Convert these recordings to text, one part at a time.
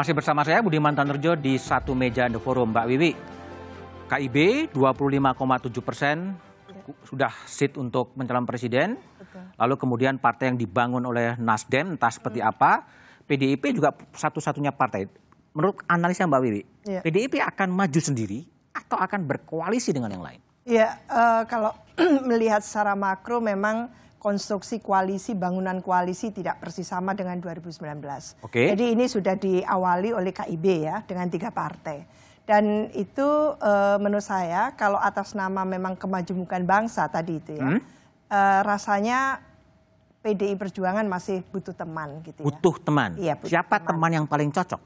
Masih bersama saya Budiman Tanerjo di satu meja The Forum. Mbak Wiwi, KIB 25,7 persen sudah sit untuk mencalon presiden. Lalu kemudian partai yang dibangun oleh Nasdem entah seperti hmm. apa. PDIP juga satu-satunya partai. Menurut analisa Mbak Wiwi, ya. PDIP akan maju sendiri atau akan berkoalisi dengan yang lain? Iya, uh, kalau melihat secara makro memang konstruksi koalisi, bangunan koalisi tidak persis sama dengan 2019. Okay. Jadi ini sudah diawali oleh KIB ya dengan tiga partai. Dan itu e, menurut saya kalau atas nama memang kemajemukan bangsa tadi itu ya, hmm? e, rasanya PDI Perjuangan masih butuh teman gitu ya. Butuh teman. Iya, butuh Siapa teman. teman yang paling cocok?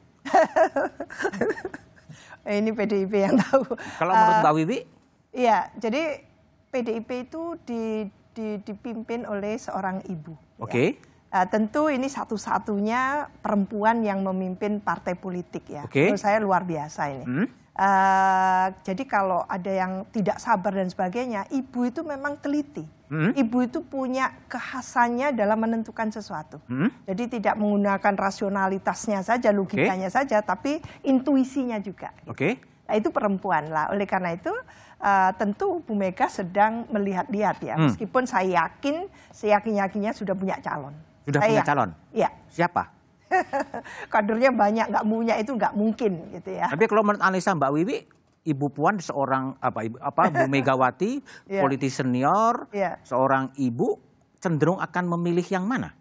ini PDIP yang tahu. Kalau menurut eh, Mbak Wiwi? Iya, jadi PDIP itu di dipimpin oleh seorang ibu. Ya. Oke. Okay. Ya. Uh, tentu ini satu-satunya perempuan yang memimpin partai politik ya. Okay. Menurut saya luar biasa ini. Hmm. Uh, jadi kalau ada yang tidak sabar dan sebagainya, ibu itu memang teliti. Hmm. Ibu itu punya kehasannya dalam menentukan sesuatu. Hmm. Jadi tidak menggunakan rasionalitasnya saja, logikanya okay. saja, tapi intuisinya juga. Oke. Okay. Nah itu perempuan lah. Oleh karena itu uh, tentu Bu Mega sedang melihat-lihat ya. Hmm. Meskipun saya yakin, saya yakin yakinnya sudah punya calon. Sudah saya, punya calon? Iya. Siapa? Kadernya banyak, nggak punya itu nggak mungkin gitu ya. Tapi kalau menurut analisa Mbak Wiwi, Ibu Puan seorang apa ibu apa Bu Megawati, yeah. politisi senior, yeah. seorang ibu cenderung akan memilih yang mana?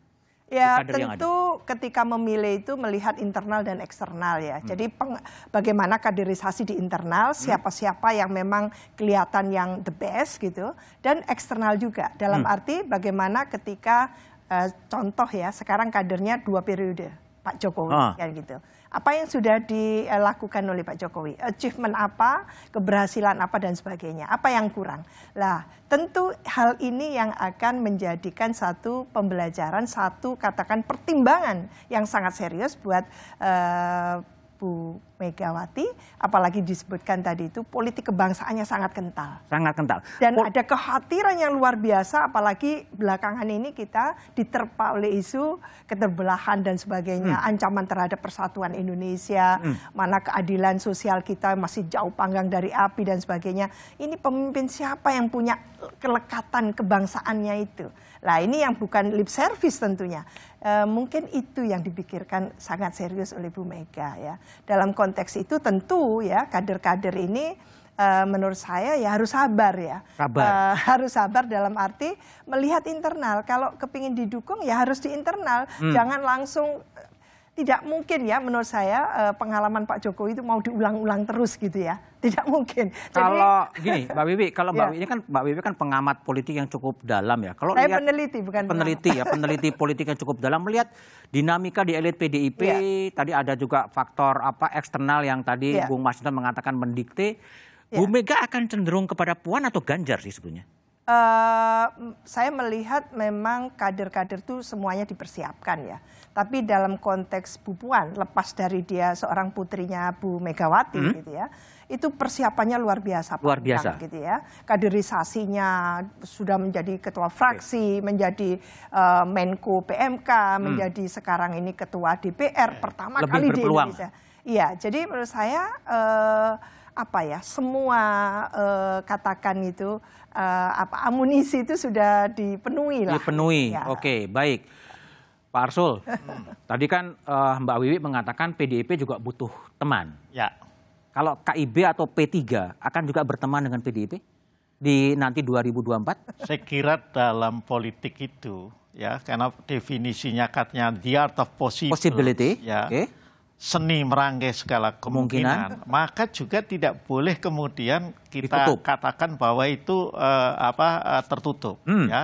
Ya tentu ketika memilih itu melihat internal dan eksternal ya. Hmm. Jadi peng, bagaimana kaderisasi di internal, hmm. siapa-siapa yang memang kelihatan yang the best gitu. Dan eksternal juga dalam hmm. arti bagaimana ketika uh, contoh ya sekarang kadernya dua periode Pak Jokowi ah. ya gitu apa yang sudah dilakukan oleh Pak Jokowi, achievement apa, keberhasilan apa dan sebagainya, apa yang kurang. Lah, tentu hal ini yang akan menjadikan satu pembelajaran, satu katakan pertimbangan yang sangat serius buat uh, Ibu Megawati, apalagi disebutkan tadi itu politik kebangsaannya sangat kental. Sangat kental. Dan Pol ada kekhawatiran yang luar biasa, apalagi belakangan ini kita diterpa oleh isu keterbelahan dan sebagainya, hmm. ancaman terhadap persatuan Indonesia, hmm. mana keadilan sosial kita masih jauh panggang dari api dan sebagainya. Ini pemimpin siapa yang punya kelekatan kebangsaannya itu? Nah ini yang bukan lip service tentunya. E, mungkin itu yang dipikirkan sangat serius oleh Bu Mega ya. Dalam konteks itu tentu ya kader-kader ini e, menurut saya ya harus sabar ya. Sabar. E, harus sabar dalam arti melihat internal. Kalau kepingin didukung ya harus di internal. Hmm. Jangan langsung tidak mungkin ya menurut saya eh, pengalaman Pak Jokowi itu mau diulang-ulang terus gitu ya. Tidak mungkin. Jadi, kalau gini Mbak Wiwi, kalau Mbak Bibi iya. Wiwi kan Mbak Wiwi kan pengamat politik yang cukup dalam ya. Kalau saya lihat, peneliti bukan peneliti ya, peneliti politik yang cukup dalam melihat dinamika di elit PDIP, ya. tadi ada juga faktor apa eksternal yang tadi ya. Bung Masinton mengatakan mendikte. Iya. Bu Mega akan cenderung kepada Puan atau Ganjar sih sebetulnya? Uh, saya melihat memang kader-kader itu semuanya dipersiapkan ya. Tapi dalam konteks Bu lepas dari dia seorang putrinya Bu Megawati hmm? gitu ya, itu persiapannya luar biasa. Luar biasa. gitu ya. Kaderisasinya sudah menjadi ketua fraksi, okay. menjadi uh, Menko PMK, hmm. menjadi sekarang ini ketua DPR pertama Lebih kali berpeluang. di Indonesia. Iya, jadi menurut saya. Uh, apa ya semua uh, katakan itu uh, apa amunisi itu sudah dipenuhi lah. Dipenuhi. Ya. Oke, baik. Pak Arsul, hmm. tadi kan uh, Mbak Wiwi mengatakan PDIP juga butuh teman. Ya. Kalau KIB atau P3 akan juga berteman dengan PDIP di nanti 2024? Saya kira dalam politik itu ya karena definisinya katanya the art of Possibility. Ya. Okay seni merangkai segala kemungkinan, kemungkinan, maka juga tidak boleh kemudian kita Ditutup. katakan bahwa itu uh, apa uh, tertutup hmm. ya.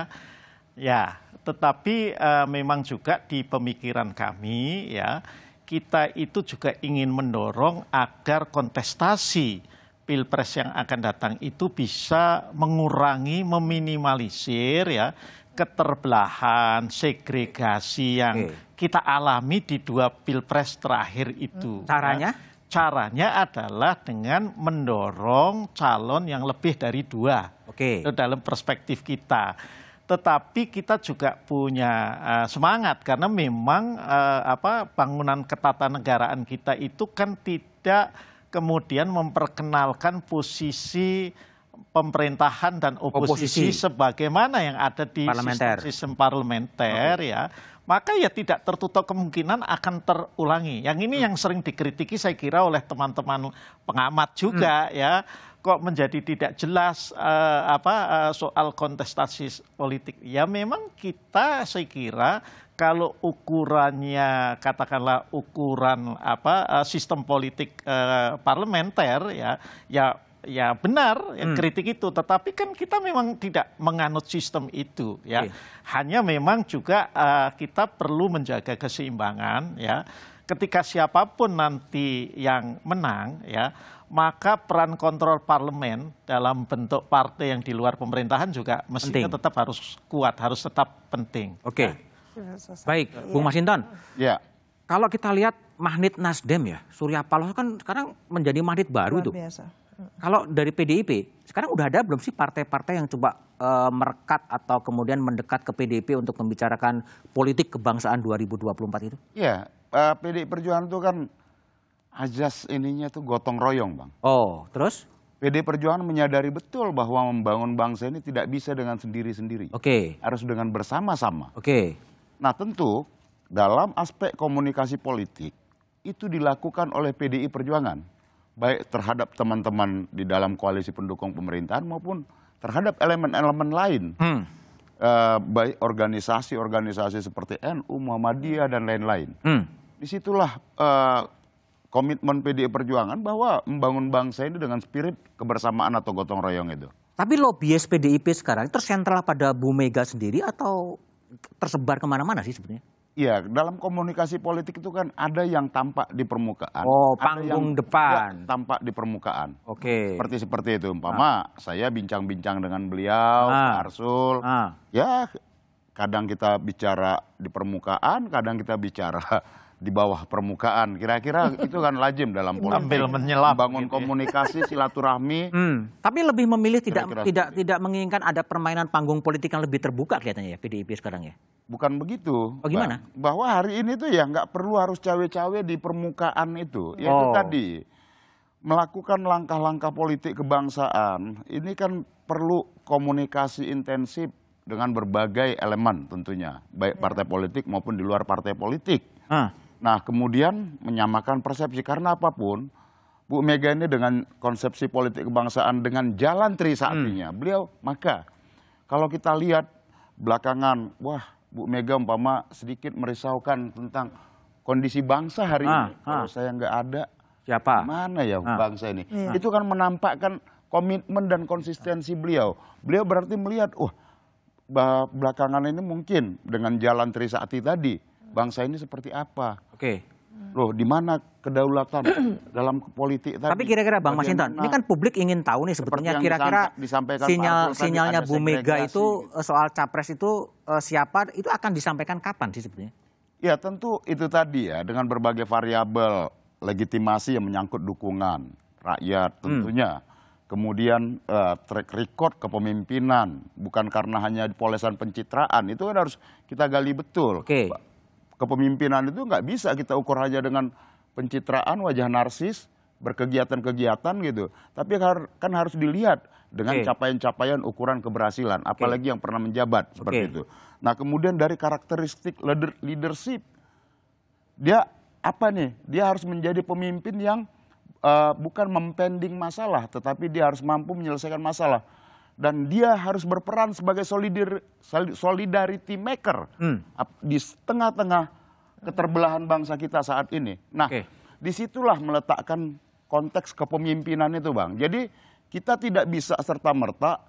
Ya, tetapi uh, memang juga di pemikiran kami ya, kita itu juga ingin mendorong agar kontestasi Pilpres yang akan datang itu bisa mengurangi, meminimalisir ya keterbelahan, segregasi yang okay. kita alami di dua pilpres terakhir itu. Hmm. Caranya? Ya, caranya adalah dengan mendorong calon yang lebih dari dua. Oke. Okay. dalam perspektif kita. Tetapi kita juga punya uh, semangat karena memang uh, apa bangunan ketatanegaraan kita itu kan tidak kemudian memperkenalkan posisi pemerintahan dan oposisi, oposisi. sebagaimana yang ada di parlementer. sistem, sistem parlementer okay. ya maka ya tidak tertutup kemungkinan akan terulangi. Yang ini hmm. yang sering dikritiki saya kira oleh teman-teman pengamat juga hmm. ya kok menjadi tidak jelas uh, apa uh, soal kontestasi politik. Ya memang kita saya kira kalau ukurannya katakanlah ukuran apa uh, sistem politik uh, parlementer ya ya ya benar ya, hmm. kritik itu tetapi kan kita memang tidak menganut sistem itu ya yeah. hanya memang juga uh, kita perlu menjaga keseimbangan ya ketika siapapun nanti yang menang ya maka peran kontrol parlemen dalam bentuk partai yang di luar pemerintahan juga mestinya tetap harus kuat harus tetap penting oke okay. Ya. baik yeah. Bung Masinton ya kalau kita lihat magnet Nasdem ya Surya Paloh kan sekarang menjadi magnet baru itu. Kalau dari PDIP, sekarang udah ada belum sih partai-partai yang coba uh, merekat atau kemudian mendekat ke PDIP untuk membicarakan politik kebangsaan 2024 itu? Iya, uh, eh, PDI Perjuangan itu kan ajas ininya tuh gotong royong, Bang. Oh, terus? PD Perjuangan menyadari betul bahwa membangun bangsa ini tidak bisa dengan sendiri-sendiri. Oke. Okay. Harus dengan bersama-sama. Oke. Okay. Nah, tentu dalam aspek komunikasi politik itu dilakukan oleh PDI Perjuangan baik terhadap teman-teman di dalam koalisi pendukung pemerintahan maupun terhadap elemen-elemen lain. Hmm. Uh, baik organisasi-organisasi seperti NU, Muhammadiyah, dan lain-lain. Hmm. Disitulah uh, komitmen PDI Perjuangan bahwa membangun bangsa ini dengan spirit kebersamaan atau gotong royong itu. Tapi lobbyis PDIP sekarang tersentral pada Bu Mega sendiri atau tersebar kemana-mana sih sebenarnya Iya, dalam komunikasi politik itu kan ada yang tampak di permukaan. Oh, panggung yang depan. Tampak di permukaan. Oke. Okay. Seperti seperti itu umpama ah. saya bincang-bincang dengan beliau, ah. Arsul. Ah. Ya kadang kita bicara di permukaan, kadang kita bicara di bawah permukaan. Kira-kira itu kan lazim dalam politik. menyelam. Bangun gitu. Ya. komunikasi, silaturahmi. Hmm. Tapi lebih memilih tidak Kira -kira tidak tidak menginginkan ada permainan panggung politik yang lebih terbuka kelihatannya ya PDIP sekarang ya. Bukan begitu. Oh, gimana? bahwa hari ini tuh ya nggak perlu harus cawe-cawe di permukaan itu. Ya oh. itu tadi melakukan langkah-langkah politik kebangsaan ini kan perlu komunikasi intensif dengan berbagai elemen tentunya, baik iya. partai politik maupun di luar partai politik. Ah. Nah, kemudian menyamakan persepsi karena apapun Bu Mega ini dengan konsepsi politik kebangsaan dengan jalan tri saat hmm. beliau maka kalau kita lihat belakangan, wah Bu Mega umpama sedikit merisaukan tentang kondisi bangsa hari ah, ini. Ah. Kalau saya nggak ada, siapa? Mana ya ah. bangsa ini? Iya. Itu kan menampakkan komitmen dan konsistensi beliau. Beliau berarti melihat, wah belakangan ini mungkin dengan jalan Trisakti tadi, bangsa ini seperti apa. Oke. Okay. Hmm. Loh, di mana kedaulatan dalam politik tadi? Tapi kira-kira Bang Masinton, ini kan publik ingin tahu nih sebetulnya kira-kira sinyal sinyalnya Bu Mega itu eh, soal capres itu eh, siapa itu akan disampaikan kapan sih sebetulnya? Ya tentu itu tadi ya dengan berbagai variabel legitimasi yang menyangkut dukungan rakyat hmm. tentunya. Hmm. Kemudian uh, track record kepemimpinan bukan karena hanya polesan pencitraan itu kan harus kita gali betul. Oke. Okay kepemimpinan itu nggak bisa kita ukur hanya dengan pencitraan wajah narsis, berkegiatan-kegiatan gitu. Tapi kan harus dilihat dengan capaian-capaian okay. ukuran keberhasilan, apalagi okay. yang pernah menjabat seperti okay. itu. Nah, kemudian dari karakteristik leader, leadership, dia apa nih? Dia harus menjadi pemimpin yang uh, bukan mempending masalah, tetapi dia harus mampu menyelesaikan masalah dan dia harus berperan sebagai solidir, solidarity maker hmm. di tengah-tengah keterbelahan bangsa kita saat ini. Nah, okay. disitulah meletakkan konteks kepemimpinan itu, Bang. Jadi kita tidak bisa serta-merta,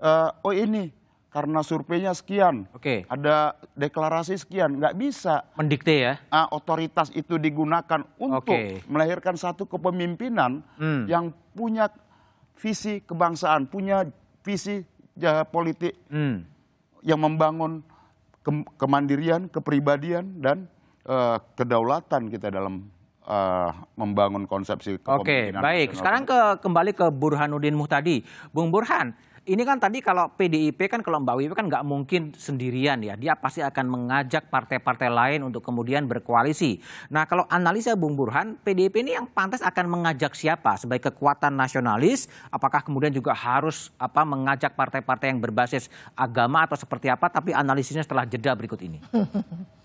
uh, oh ini karena surveinya sekian, okay. ada deklarasi sekian, nggak bisa. Mendikte ya? Uh, otoritas itu digunakan untuk okay. melahirkan satu kepemimpinan hmm. yang punya visi kebangsaan, punya visi jahat ya, politik hmm. yang membangun ke kemandirian, kepribadian dan uh, kedaulatan kita dalam uh, membangun konsepsi Oke, baik. Sekarang ke kembali ke Burhanuddin Muhtadi. Bung Burhan, ini kan tadi kalau PDIP kan kalau Mbak Wiwi kan nggak mungkin sendirian ya. Dia pasti akan mengajak partai-partai lain untuk kemudian berkoalisi. Nah kalau analisa Bung Burhan, PDIP ini yang pantas akan mengajak siapa sebagai kekuatan nasionalis? Apakah kemudian juga harus apa mengajak partai-partai yang berbasis agama atau seperti apa? Tapi analisisnya setelah jeda berikut ini.